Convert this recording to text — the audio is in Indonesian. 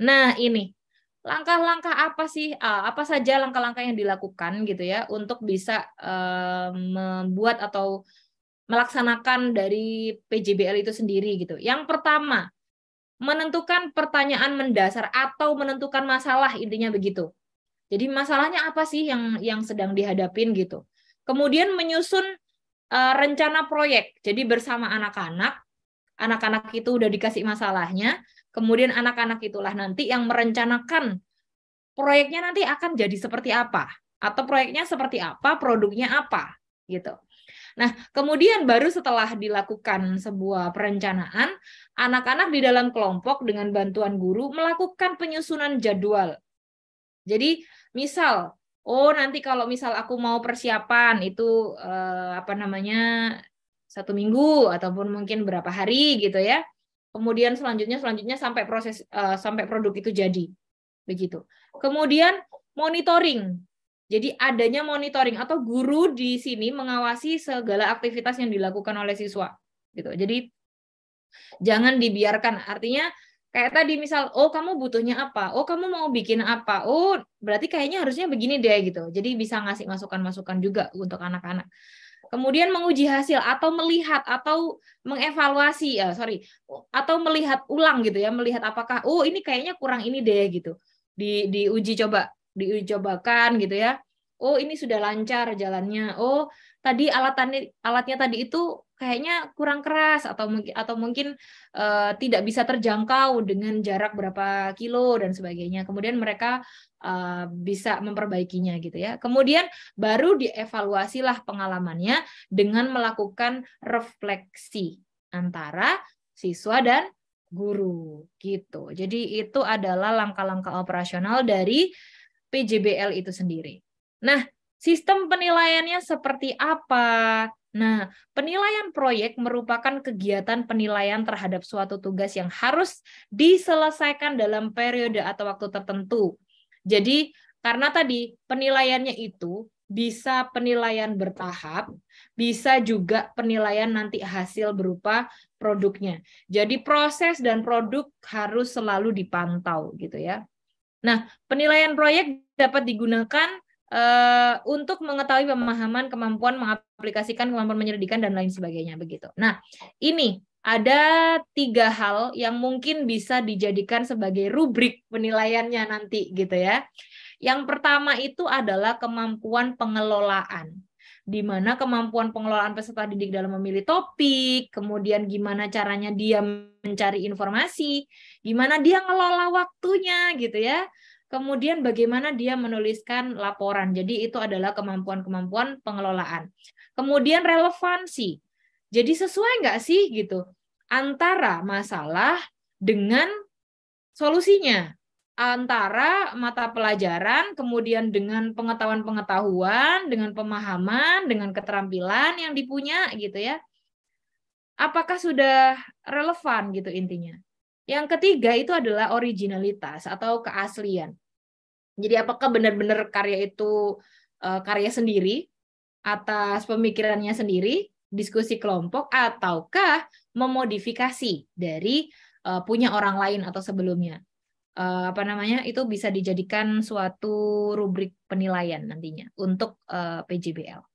Nah, ini langkah-langkah apa sih eh, apa saja langkah-langkah yang dilakukan gitu ya untuk bisa eh, membuat atau melaksanakan dari PJBL itu sendiri gitu. Yang pertama, menentukan pertanyaan mendasar atau menentukan masalah intinya begitu. Jadi masalahnya apa sih yang yang sedang dihadapin gitu. Kemudian menyusun uh, rencana proyek. Jadi bersama anak-anak, anak-anak itu udah dikasih masalahnya, Kemudian anak-anak itulah nanti yang merencanakan proyeknya nanti akan jadi seperti apa atau proyeknya seperti apa, produknya apa gitu. Nah, kemudian baru setelah dilakukan sebuah perencanaan, anak-anak di dalam kelompok dengan bantuan guru melakukan penyusunan jadwal. Jadi, misal, oh nanti kalau misal aku mau persiapan itu eh, apa namanya satu minggu ataupun mungkin berapa hari gitu ya kemudian selanjutnya selanjutnya sampai proses uh, sampai produk itu jadi begitu kemudian monitoring jadi adanya monitoring atau guru di sini mengawasi segala aktivitas yang dilakukan oleh siswa gitu jadi jangan dibiarkan artinya kayak tadi misal oh kamu butuhnya apa oh kamu mau bikin apa oh berarti kayaknya harusnya begini deh gitu jadi bisa ngasih masukan-masukan juga untuk anak-anak kemudian menguji hasil atau melihat atau mengevaluasi ya uh, sorry atau melihat ulang gitu ya melihat apakah oh ini kayaknya kurang ini deh gitu di diuji coba diuji cobakan gitu ya oh ini sudah lancar jalannya oh tadi alatannya alatnya tadi itu kayaknya kurang keras atau mungkin atau mungkin uh, tidak bisa terjangkau dengan jarak berapa kilo dan sebagainya. Kemudian mereka uh, bisa memperbaikinya gitu ya. Kemudian baru dievaluasilah pengalamannya dengan melakukan refleksi antara siswa dan guru gitu. Jadi itu adalah langkah-langkah operasional dari PJBL itu sendiri. Nah, Sistem penilaiannya seperti apa? Nah, penilaian proyek merupakan kegiatan penilaian terhadap suatu tugas yang harus diselesaikan dalam periode atau waktu tertentu. Jadi, karena tadi penilaiannya itu bisa penilaian bertahap, bisa juga penilaian nanti hasil berupa produknya. Jadi proses dan produk harus selalu dipantau gitu ya. Nah, penilaian proyek dapat digunakan uh, untuk mengetahui pemahaman kemampuan mengaplikasikan kemampuan menyelidikan dan lain sebagainya begitu. Nah, ini ada tiga hal yang mungkin bisa dijadikan sebagai rubrik penilaiannya nanti gitu ya. Yang pertama itu adalah kemampuan pengelolaan di mana kemampuan pengelolaan peserta didik dalam memilih topik, kemudian gimana caranya dia mencari informasi, gimana dia ngelola waktunya gitu ya. Kemudian bagaimana dia menuliskan laporan. Jadi itu adalah kemampuan-kemampuan pengelolaan. Kemudian relevansi. Jadi sesuai nggak sih gitu antara masalah dengan solusinya antara mata pelajaran, kemudian dengan pengetahuan-pengetahuan, dengan pemahaman, dengan keterampilan yang dipunya gitu ya. Apakah sudah relevan gitu intinya? Yang ketiga itu adalah originalitas atau keaslian. Jadi apakah benar-benar karya itu eh, karya sendiri atas pemikirannya sendiri, diskusi kelompok ataukah memodifikasi dari eh, punya orang lain atau sebelumnya. Eh, apa namanya? Itu bisa dijadikan suatu rubrik penilaian nantinya untuk PJBL.